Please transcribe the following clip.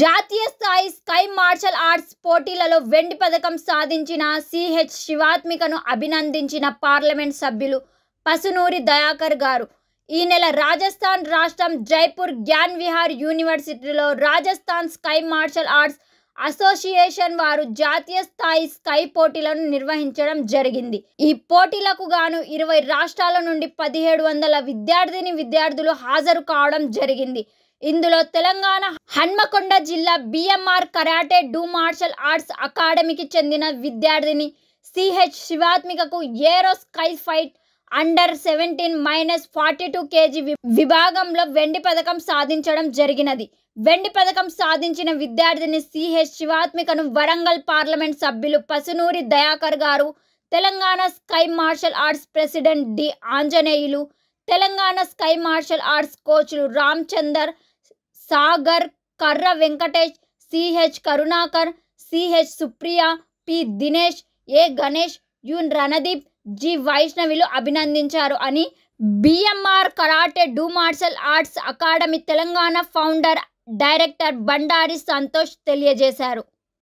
జాతీయ స్థాయి sky martial arts పోటీలలో వెండి పథకం సాధించిన సిహెచ్ శివాత్మికను అభినందించిన పార్లమెంట్ సభ్యులు పసునూరి దయాకర్ గారు ఈ నెల రాజస్థాన్ రాష్ట్రం జైపూర్ జ్ఞాన్ విహార్ యూనివర్సిటీలో Rajasthan sky martial arts association వారు జాతీయ స్థాయి స్కై పోటీలను నిర్వహించడం జరిగింది ఈ పోటీలకు గాను ఇరవై రాష్ట్రాల నుండి పదిహేడు వందల విద్యార్థిని విద్యార్థులు హాజరు కావడం జరిగింది ఇందులో తెలంగాణ హన్మకొండ జిల్లా BMR karate do martial arts అకాడమీకి చెందిన విద్యార్థిని సిహెచ్ శివాత్మికకు aero sky fight under seventeen minus forty two KG విభాగంలో వెండి పథకం సాధించడం జరిగినది వెండి పథకం సాధించిన విద్యార్థిని సిహెచ్ శివాత్మికను వరంగల్ పార్లమెంట్ సభ్యులు పసునూరి దయాకర్ గారు Telangana sky martial arts president D Anjaneyulu Telangana sky martial arts కోచ్లు Ramachandar Sagar Karra Venkatesh CH Karunakar CH Supriya P Dinesh A Ganesh యున్ రణదీప్ జి వైష్ణవిలు అభినందించారు అని BMR karate do martial arts academy Telangana founder director Bandari Santosh తెలియజేశారు